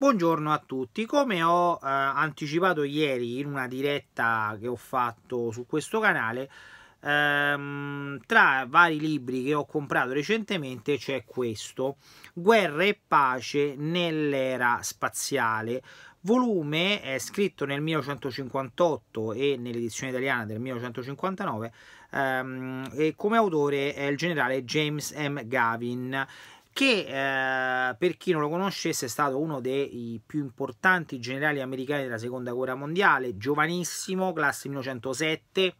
Buongiorno a tutti, come ho eh, anticipato ieri in una diretta che ho fatto su questo canale, ehm, tra vari libri che ho comprato recentemente c'è questo, Guerra e pace nell'era spaziale, volume è eh, scritto nel 1958 e nell'edizione italiana del 1959 ehm, e come autore è il generale James M. Gavin che eh, per chi non lo conoscesse è stato uno dei più importanti generali americani della seconda guerra mondiale, giovanissimo, classe 1907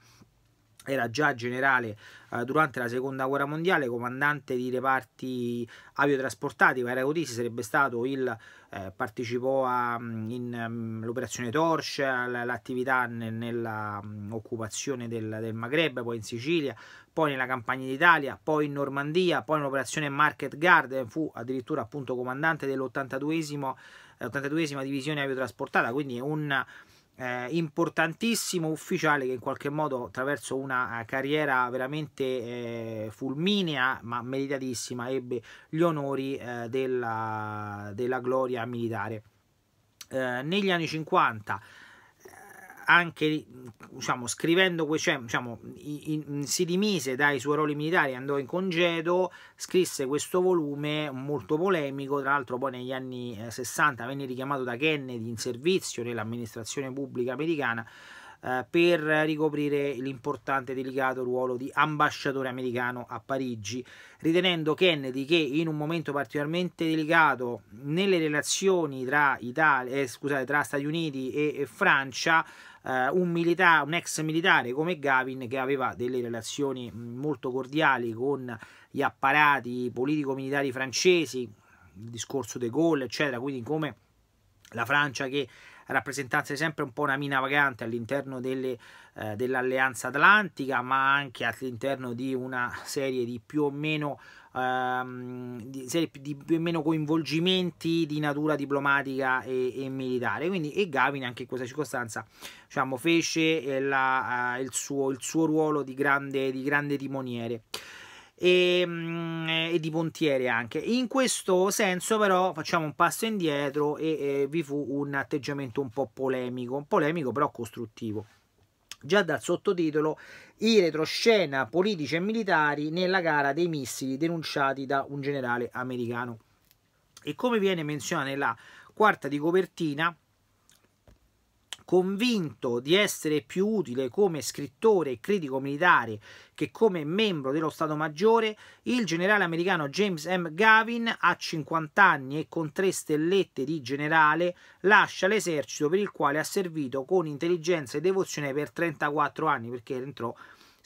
era già generale eh, durante la seconda guerra mondiale, comandante di reparti aviotrasportati, Varautisi sarebbe stato il eh, partecipò all'operazione mm, mm, um, Torch, all'attività nell'occupazione mm, del, del, Maghreb, poi in Sicilia, poi nella campagna d'Italia, poi in Normandia, poi nell'operazione Market Garden, fu addirittura appunto comandante dell'82esima eh, divisione aviotrasportata, quindi un eh, importantissimo ufficiale che in qualche modo attraverso una eh, carriera veramente eh, fulminea ma meritatissima ebbe gli onori eh, della, della gloria militare. Eh, negli anni 50 anche diciamo, scrivendo, cioè, diciamo, in, in, si dimise dai suoi ruoli militari, andò in congedo, scrisse questo volume molto polemico, tra l'altro poi negli anni 60 eh, venne richiamato da Kennedy in servizio nell'amministrazione pubblica americana eh, per ricoprire l'importante e delicato ruolo di ambasciatore americano a Parigi, ritenendo Kennedy che in un momento particolarmente delicato nelle relazioni tra, Italia, eh, scusate, tra Stati Uniti e, e Francia eh, un, milita- un ex militare come Gavin che aveva delle relazioni mm, molto cordiali con gli apparati politico-militari francesi, il discorso De Gaulle, eccetera, quindi come la Francia che rappresentanze sempre un po' una mina vagante all'interno eh, dell'Alleanza dell Atlantica, ma anche all'interno di una serie di più o meno ehm, di, serie di più o meno coinvolgimenti di natura diplomatica e, e militare. Quindi, e Gavin anche in questa circostanza diciamo, fece eh, la, eh, il, suo, il, suo, ruolo di grande, di grande timoniere e, mm, e di pontiere anche. In questo senso però facciamo un passo indietro e, e vi fu un atteggiamento un po' polemico, polemico però costruttivo già dal sottotitolo I retroscena politici e militari nella gara dei missili denunciati da un generale americano. E come viene menzionata nella quarta di copertina, convinto di essere più utile come scrittore e critico militare che come membro dello Stato Maggiore, il generale americano James M. Gavin, a 50 anni e con tre stellette di generale, lascia l'esercito per il quale ha servito con intelligenza e devozione per 34 anni, perché entrò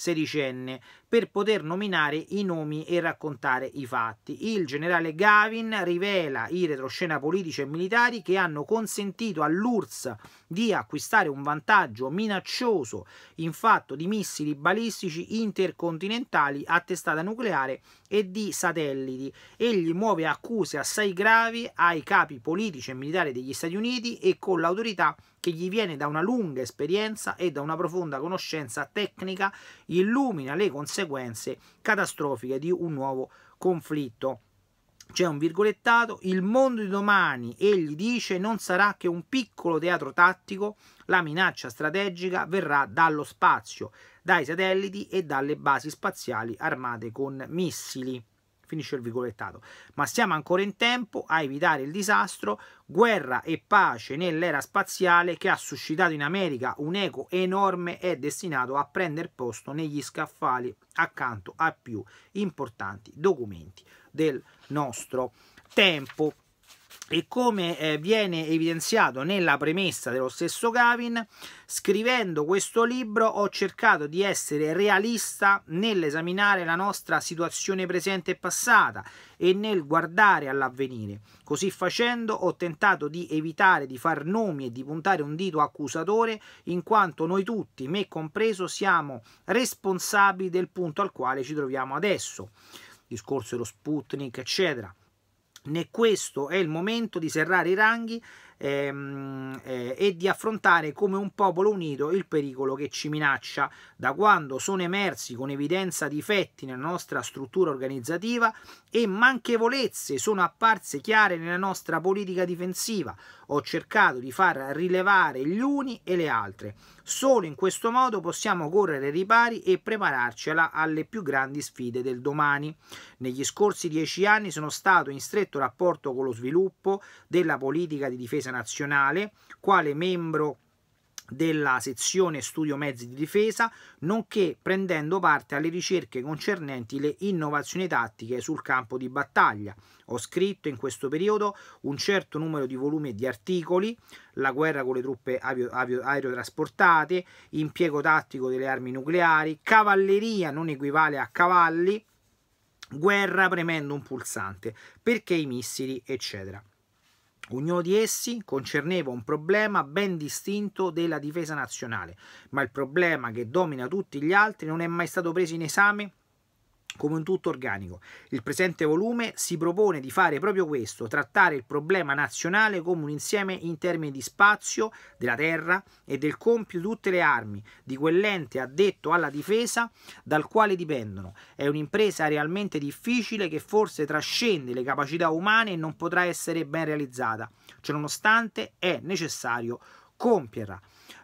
sedicenne per poter nominare i nomi e raccontare i fatti. Il generale Gavin rivela i retroscena politici e militari che hanno consentito all'URSS di acquistare un vantaggio minaccioso in fatto di missili balistici intercontinentali a testata nucleare e di satelliti. Egli muove accuse assai gravi ai capi politici e militari degli Stati Uniti e con l'autorità che gli viene da una lunga esperienza e da una profonda conoscenza tecnica illumina le conseguenze catastrofiche di un nuovo conflitto c'è un virgolettato, il mondo di domani, egli dice, non sarà che un piccolo teatro tattico, la minaccia strategica verrà dallo spazio, dai satelliti e dalle basi spaziali armate con missili. Finisce il virgolettato. Ma siamo ancora in tempo a evitare il disastro, guerra e pace nell'era spaziale che ha suscitato in America un eco enorme è destinato a prendere posto negli scaffali accanto a più importanti documenti del nostro tempo. E come eh, viene evidenziato nella premessa dello stesso Gavin, scrivendo questo libro ho cercato di essere realista nell'esaminare la nostra situazione presente e passata e nel guardare all'avvenire. Così facendo ho tentato di evitare di far nomi e di puntare un dito accusatore, in quanto noi tutti, me compreso, siamo responsabili del punto al quale ci troviamo adesso discorso dello Sputnik, eccetera. Né questo è il momento di serrare i ranghi ehm, eh, e di affrontare come un popolo unito il pericolo che ci minaccia da quando sono emersi con evidenza difetti nella nostra struttura organizzativa e manchevolezze sono apparse chiare nella nostra politica difensiva. Ho cercato di far rilevare gli uni e le altre. Solo in questo modo possiamo correre ripari e prepararcela alle più grandi sfide del domani. Negli scorsi dieci anni sono stato in stretto rapporto con lo sviluppo della politica di difesa nazionale, quale membro della sezione studio mezzi di difesa, nonché prendendo parte alle ricerche concernenti le innovazioni tattiche sul campo di battaglia. Ho scritto in questo periodo un certo numero di volumi e di articoli, la guerra con le truppe avio, avio, aerotrasportate, impiego tattico delle armi nucleari, cavalleria non equivale a cavalli, guerra premendo un pulsante, perché i missili, eccetera. Ognuno di essi concerneva un problema ben distinto della difesa nazionale, ma il problema che domina tutti gli altri non è mai stato preso in esame come un tutto organico. Il presente volume si propone di fare proprio questo, trattare il problema nazionale come un insieme in termini di spazio, della terra e del compito di tutte le armi, di quell'ente addetto alla difesa dal quale dipendono. È un'impresa realmente difficile che forse trascende le capacità umane e non potrà essere ben realizzata. Ciononostante è necessario compierla.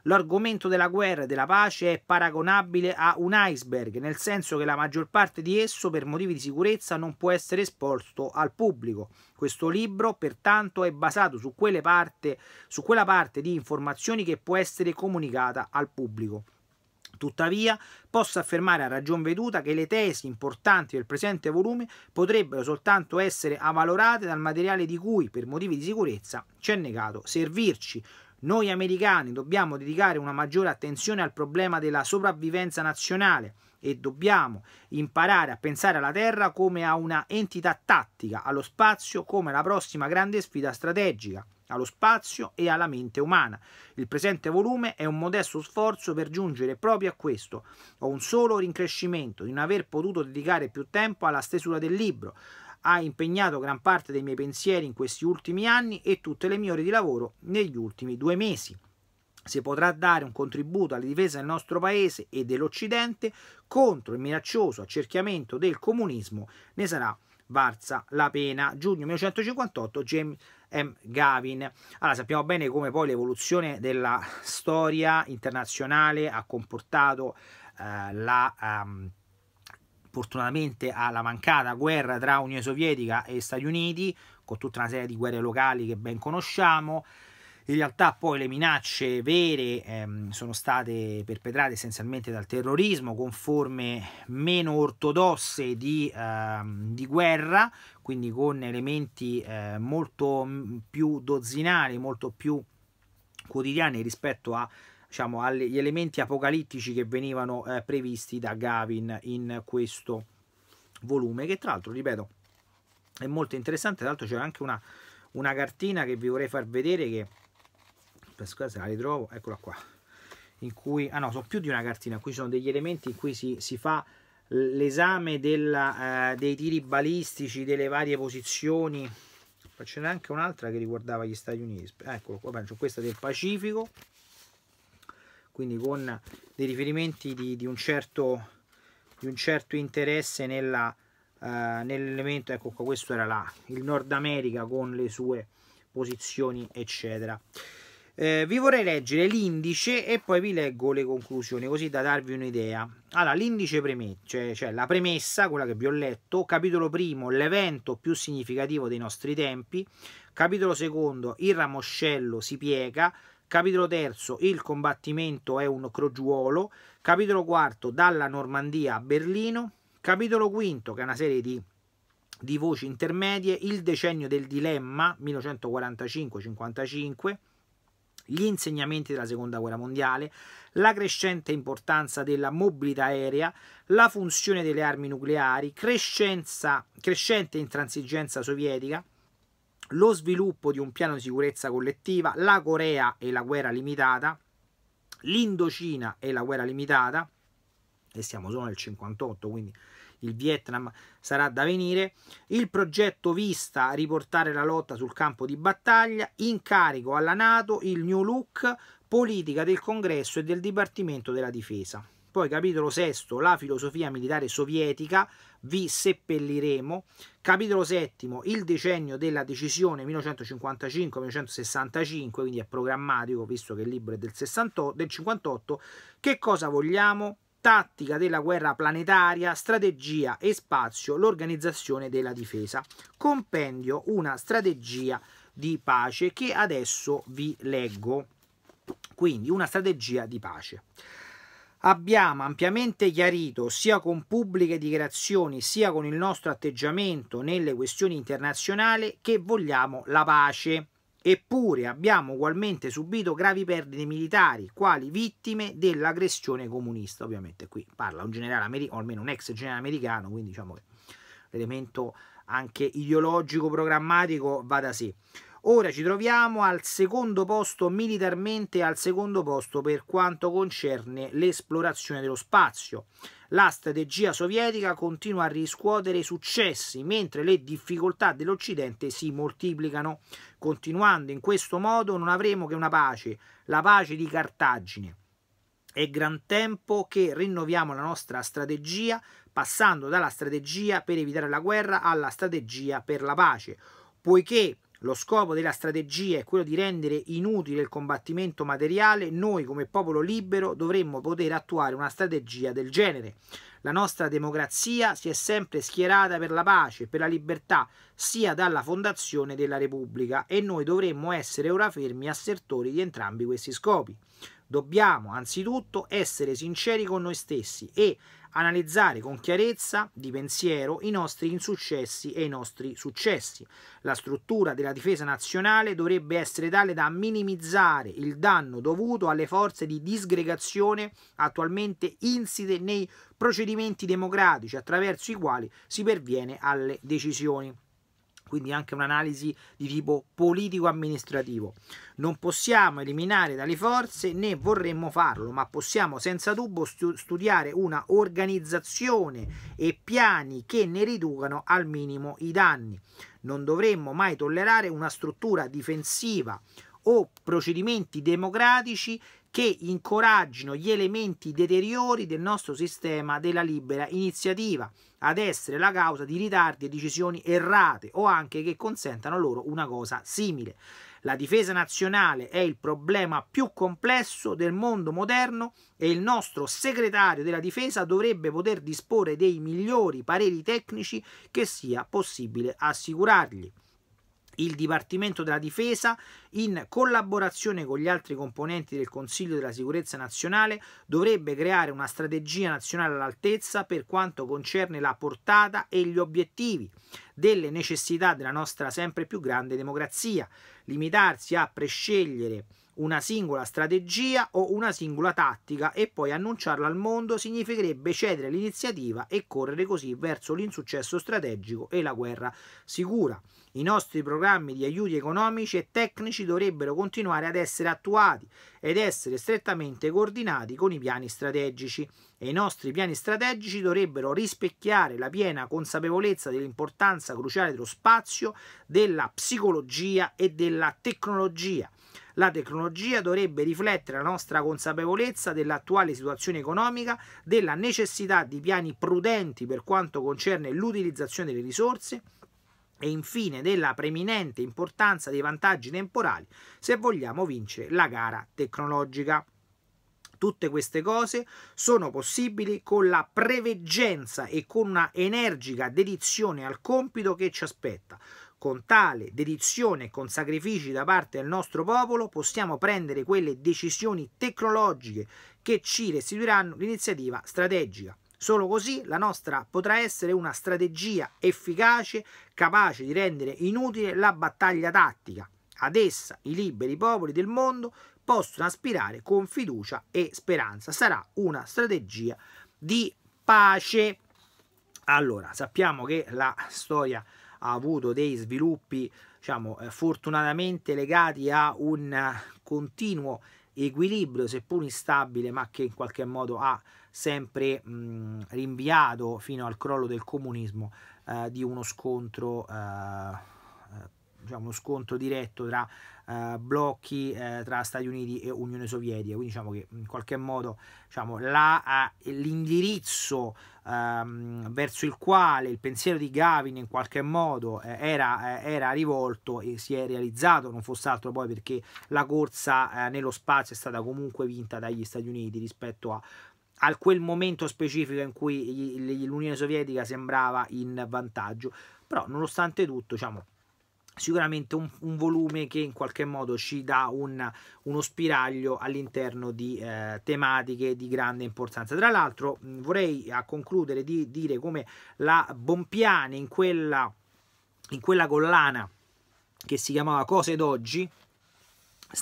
L'argomento della guerra e della pace è paragonabile a un iceberg, nel senso che la maggior parte di esso per motivi di sicurezza non può essere esposto al pubblico. Questo libro pertanto è basato su, parte, su quella parte di informazioni che può essere comunicata al pubblico. Tuttavia, posso affermare a ragion veduta che le tesi importanti del presente volume potrebbero soltanto essere avvalorate dal materiale di cui, per motivi di sicurezza, ci è negato servirci, noi americani dobbiamo dedicare una maggiore attenzione al problema della sopravvivenza nazionale e dobbiamo imparare a pensare alla Terra come a una entità tattica, allo spazio come la prossima grande sfida strategica, allo spazio e alla mente umana. Il presente volume è un modesto sforzo per giungere proprio a questo. Ho un solo rincrescimento di non aver potuto dedicare più tempo alla stesura del libro, ha impegnato gran parte dei miei pensieri in questi ultimi anni e tutte le mie ore di lavoro negli ultimi due mesi. Se potrà dare un contributo alla difesa del nostro paese e dell'Occidente contro il minaccioso accerchiamento del comunismo, ne sarà varsa la pena. Giugno 1958 James M. Gavin. Allora sappiamo bene come poi l'evoluzione della storia internazionale ha comportato eh, la... Um, sfortunatamente alla mancata guerra tra Unione Sovietica e Stati Uniti, con tutta una serie di guerre locali che ben conosciamo. In realtà poi le minacce vere ehm, sono state perpetrate essenzialmente dal terrorismo con forme meno ortodosse di, ehm, di guerra, quindi con elementi eh, molto mm, più dozzinali, molto più quotidiani rispetto a diciamo, agli elementi apocalittici che venivano eh, previsti da Gavin in questo volume, che tra l'altro, ripeto, è molto interessante, tra l'altro c'è anche una, una cartina che vi vorrei far vedere che se la ritrovo, eccola qua, in cui, ah no, sono più di una cartina, qui sono degli elementi in cui si, si fa l'esame eh, dei tiri balistici, delle varie posizioni, ma ce n'è anche un'altra che riguardava gli Stati Uniti, eccolo qua, questa del Pacifico, quindi con dei riferimenti di, di, un, certo, di un, certo, interesse nella, uh, nell'elemento, ecco qua questo era là, il Nord America con le sue posizioni eccetera. Eh, vi vorrei leggere l'indice e poi vi leggo le conclusioni, così da darvi un'idea. Allora, l'indice premessa, cioè, cioè, la premessa, quella che vi ho letto, capitolo primo, l'evento più significativo dei nostri tempi, capitolo secondo, il ramoscello si piega, Capitolo terzo, il combattimento è un crogiuolo. Capitolo quarto, dalla Normandia a Berlino. Capitolo quinto, che è una serie di, di voci intermedie, il decennio del dilemma, 1945-55 gli insegnamenti della seconda guerra mondiale, la crescente importanza della mobilità aerea, la funzione delle armi nucleari, crescenza, crescente intransigenza sovietica, lo sviluppo di un piano di sicurezza collettiva, la Corea e la guerra limitata, l'Indocina e la guerra limitata, e siamo solo nel 58, quindi il Vietnam sarà da venire, il progetto vista riportare la lotta sul campo di battaglia, incarico alla Nato, il New Look, politica del congresso e del Dipartimento della Difesa. Poi capitolo sesto, la filosofia militare sovietica, vi seppelliremo. Capitolo settimo, il decennio della decisione 1955-1965, quindi è programmatico visto che il libro è del, 68, del 58. Che cosa vogliamo? tattica della guerra planetaria, strategia e spazio, l'organizzazione della difesa. Compendio, una strategia di pace che adesso vi leggo. Quindi una strategia di pace abbiamo ampiamente chiarito sia con pubbliche dichiarazioni sia con il nostro atteggiamento nelle questioni internazionali che vogliamo la pace. Eppure abbiamo ugualmente subito gravi perdite militari, quali vittime dell'aggressione comunista. Ovviamente qui parla un generale americano, o almeno un ex generale americano, quindi diciamo che l'elemento anche ideologico, programmatico va da sé. Sì. Ora ci troviamo al secondo posto militarmente, al secondo posto per quanto concerne l'esplorazione dello spazio. La strategia sovietica continua a riscuotere successi, mentre le difficoltà dell'Occidente si moltiplicano. Continuando in questo modo non avremo che una pace, la pace di Cartagine. È gran tempo che rinnoviamo la nostra strategia, passando dalla strategia per evitare la guerra alla strategia per la pace, poiché lo scopo della strategia è quello di rendere inutile il combattimento materiale, noi come popolo libero dovremmo poter attuare una strategia del genere. La nostra democrazia si è sempre schierata per la pace, e per la libertà, sia dalla fondazione della Repubblica e noi dovremmo essere ora fermi assertori di entrambi questi scopi. Dobbiamo anzitutto essere sinceri con noi stessi e analizzare con chiarezza di pensiero i nostri insuccessi e i nostri successi. La struttura della difesa nazionale dovrebbe essere tale da minimizzare il danno dovuto alle forze di disgregazione attualmente insite nei procedimenti democratici attraverso i quali si perviene alle decisioni quindi anche un'analisi di tipo politico-amministrativo. Non possiamo eliminare dalle forze né vorremmo farlo, ma possiamo senza dubbio studiare una organizzazione e piani che ne riducano al minimo i danni. Non dovremmo mai tollerare una struttura difensiva o procedimenti democratici che incoraggino gli elementi deteriori del nostro sistema della libera iniziativa ad essere la causa di ritardi e decisioni errate o anche che consentano loro una cosa simile. La difesa nazionale è il problema più complesso del mondo moderno e il nostro segretario della difesa dovrebbe poter disporre dei migliori pareri tecnici che sia possibile assicurargli il Dipartimento della Difesa, in collaborazione con gli altri componenti del Consiglio della Sicurezza Nazionale, dovrebbe creare una strategia nazionale all'altezza per quanto concerne la portata e gli obiettivi delle necessità della nostra sempre più grande democrazia. Limitarsi a prescegliere una singola strategia o una singola tattica e poi annunciarla al mondo significherebbe cedere l'iniziativa e correre così verso l'insuccesso strategico e la guerra sicura. I nostri programmi di aiuti economici e tecnici dovrebbero continuare ad essere attuati ed essere strettamente coordinati con i piani strategici e i nostri piani strategici dovrebbero rispecchiare la piena consapevolezza dell'importanza cruciale dello spazio, della psicologia e della tecnologia la tecnologia dovrebbe riflettere la nostra consapevolezza dell'attuale situazione economica, della necessità di piani prudenti per quanto concerne l'utilizzazione delle risorse e infine della preminente importanza dei vantaggi temporali se vogliamo vincere la gara tecnologica. Tutte queste cose sono possibili con la preveggenza e con una energica dedizione al compito che ci aspetta, con tale dedizione e con sacrifici da parte del nostro popolo possiamo prendere quelle decisioni tecnologiche che ci restituiranno l'iniziativa strategica. Solo così la nostra potrà essere una strategia efficace, capace di rendere inutile la battaglia tattica. Ad essa i liberi popoli del mondo possono aspirare con fiducia e speranza. Sarà una strategia di pace. Allora, sappiamo che la storia ha avuto dei sviluppi diciamo, eh, fortunatamente legati a un eh, continuo equilibrio, seppur instabile, ma che in qualche modo ha sempre mh, rinviato fino al crollo del comunismo eh, di uno scontro. Eh, diciamo, uno scontro diretto tra eh, blocchi eh, tra Stati Uniti e Unione Sovietica, quindi diciamo che in qualche modo diciamo, la, l'indirizzo ehm, verso il quale il pensiero di Gavin in qualche modo eh, era, eh, era, rivolto e si è realizzato, non fosse altro poi perché la corsa eh, nello spazio è stata comunque vinta dagli Stati Uniti rispetto a a quel momento specifico in cui l'Unione Sovietica sembrava in vantaggio. Però, nonostante tutto, diciamo, sicuramente un, un, volume che in qualche modo ci dà un, uno spiraglio all'interno di eh, tematiche di grande importanza. Tra l'altro vorrei a concludere di dire come la Bompiani in quella, in quella collana che si chiamava Cose d'oggi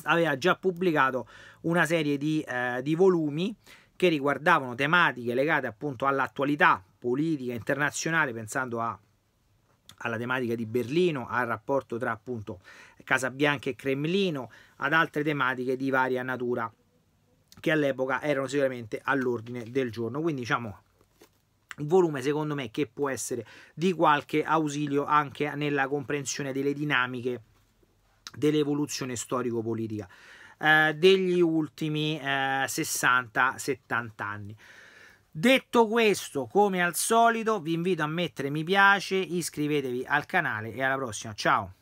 aveva già pubblicato una serie di, eh, di volumi che riguardavano tematiche legate appunto all'attualità politica internazionale, pensando a alla tematica di Berlino, al rapporto tra appunto Casabianca e Cremlino, ad altre tematiche di varia natura che all'epoca erano sicuramente all'ordine del giorno. Quindi diciamo un volume secondo me che può essere di qualche ausilio anche nella comprensione delle dinamiche dell'evoluzione storico-politica eh, degli ultimi eh, 60-70 anni. Detto questo, come al solito, vi invito a mettere mi piace, iscrivetevi al canale e alla prossima. Ciao!